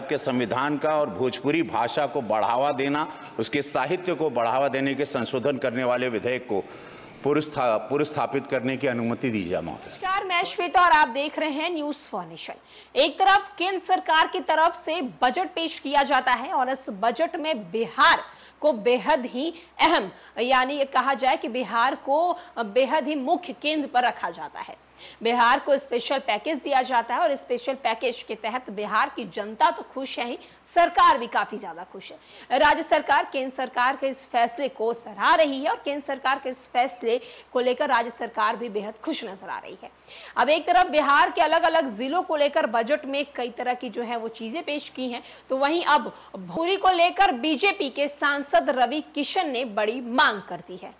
भारत के संविधान का और भोजपुरी भाषा को बढ़ावा देना उसके साहित्य को बढ़ावा देने के संशोधन करने वाले विधेयक को पुरस्थापित करने की अनुमति दी जाए नमस्कार मैं श्वेता और आप देख रहे हैं न्यूज फॉर एक तरफ केंद्र सरकार की तरफ से बजट पेश किया जाता है और इस बजट में बिहार को बेहद ही अहम यानी कहा जाए कि बिहार को बेहद ही मुख्य केंद्र पर रखा जाता है बिहार को स्पेशल पैकेज दिया जाता है और स्पेशल पैकेज के तहत बिहार की जनता तो खुश है ही सरकार भी काफी ज्यादा खुश है राज्य सरकार केंद्र सरकार के इस फैसले को सराह रही है और केंद्र सरकार के इस फैसले को लेकर राज्य सरकार भी बेहद खुश नजर आ रही है अब एक तरफ बिहार के अलग अलग जिलों को लेकर बजट में कई तरह की जो है वो चीजें पेश की हैं तो वहीं अब भूरी को लेकर बीजेपी के सांसद रवि किशन ने बड़ी मांग कर दी है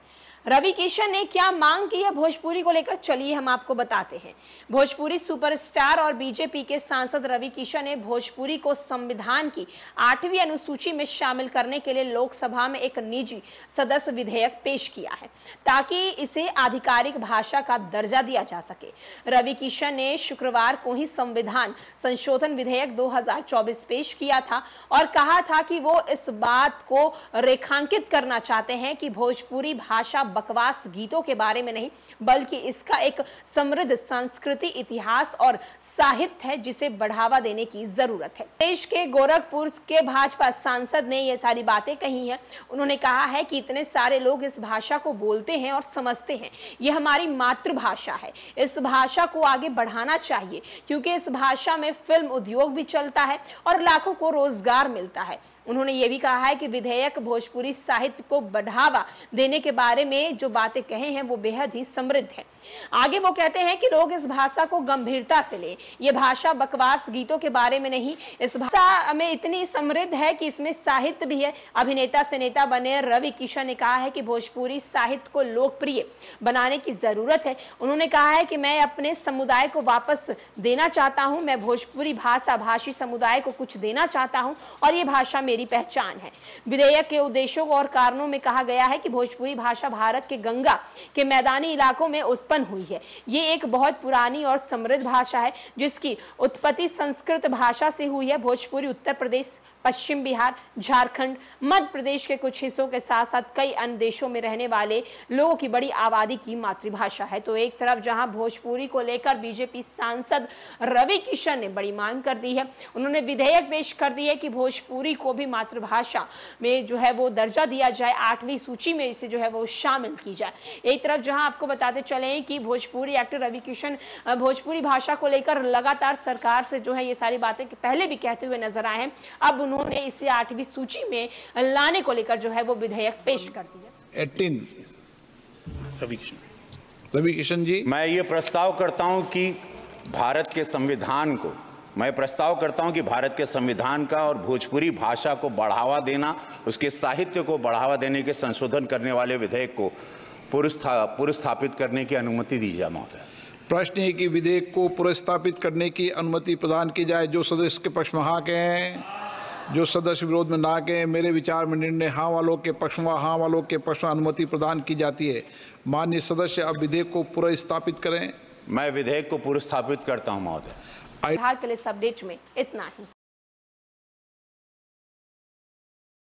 रवि किशन ने क्या मांग की है भोजपुरी को लेकर चलिए हम आपको बताते हैं भोजपुरी सुपरस्टार और बीजेपी के सांसद रवि किशन ने भोजपुरी को संविधान की आठवीं अनुसूची में शामिल करने के लिए लोकसभा में एक निजी सदस्य विधेयक पेश किया है ताकि इसे आधिकारिक भाषा का दर्जा दिया जा सके रवि किशन ने शुक्रवार को ही संविधान संशोधन विधेयक दो पेश किया था और कहा था कि वो इस बात को रेखांकित करना चाहते हैं कि भोजपुरी भाषा बकवास गीतों के बारे में नहीं बल्कि इसका एक समृद्ध संस्कृति इतिहास और साहित्य है जिसे बढ़ावा देने की जरूरत है देश के गोरखपुर के भाजपा सांसद ने ये सारी बातें कही हैं उन्होंने कहा है कि इतने सारे लोग इस भाषा को बोलते हैं और समझते हैं यह हमारी मातृभाषा है इस भाषा को आगे बढ़ाना चाहिए क्योंकि इस भाषा में फिल्म उद्योग भी चलता है और लाखों को रोजगार मिलता है उन्होंने ये भी कहा है कि विधेयक भोजपुरी साहित्य को बढ़ावा देने के बारे में जो बातें कहे हैं वो बेहद ही समृद्ध है आगे वो कहते हैं कि लोग इस भाषा को गंभीरता से ले ये भाषा बकवास गीतों के बारे में नहीं इस भाषा में इतनी समृद्ध है कि इसमें साहित्य भी है अभिनेता से नेता बने रवि किशन ने कहा है कि भोजपुरी साहित्य को लोकप्रिय बनाने की जरूरत है उन्होंने कहा है कि मैं अपने समुदाय को वापस देना चाहता हूँ मैं भोजपुरी भाषा भाषी समुदाय को कुछ देना चाहता हूँ और ये भाषा मेरी पहचान है विधेयक के उद्देश्यों और कारणों में कहा गया है कि भोजपुरी भाषा भारत के गंगा के मैदानी इलाकों में उत्पन्न हुई है ये एक बहुत पुरानी और समृद्ध भाषा है जिसकी उत्पत्ति संस्कृत भाषा से हुई है भोजपुरी उत्तर प्रदेश पश्चिम बिहार झारखंड मध्य प्रदेश के कुछ हिस्सों के साथ साथ कई अन्य देशों में रहने वाले लोगों की बड़ी आबादी की मातृभाषा है तो एक तरफ जहां भोजपुरी को लेकर बीजेपी सांसद रवि किशन ने बड़ी मांग कर दी है उन्होंने विधेयक पेश कर दी है कि भोजपुरी को भी मातृभाषा में जो है वो दर्जा दिया जाए आठवीं सूची में इसे जो है वो शामिल शामिल की जाए एक तरफ जहां आपको बताते चले कि भोजपुरी एक्टर रवि किशन भोजपुरी भाषा को लेकर लगातार सरकार से जो है ये सारी बातें पहले भी कहते हुए नजर आए हैं अब उन्होंने इसे आठवीं सूची में लाने को लेकर जो है वो विधेयक पेश कर दिया एटीन रवि किशन रवि किशन जी मैं ये प्रस्ताव करता हूँ कि भारत के संविधान को मैं प्रस्ताव करता हूं कि भारत के संविधान का और भोजपुरी भाषा को बढ़ावा देना उसके साहित्य को बढ़ावा देने के संशोधन करने वाले विधेयक को पुरस्था पुरस्थापित करने की अनुमति दी जाए महोदय प्रश्न है कि विधेयक को पुरस्थापित करने की अनुमति प्रदान की जाए जो सदस्य के पक्ष में हाँ के हैं जो सदस्य विरोध में ना के मेरे विचार में निर्णय हाँ वालों के पक्ष में हाँ वालों के पक्ष में अनुमति प्रदान की जाती है माननीय सदस्य अब विधेयक को पुरस्थापित करें मैं विधेयक को पुरस्थापित करता हूँ महोदय बिहार के लिए अपडेट में इतना ही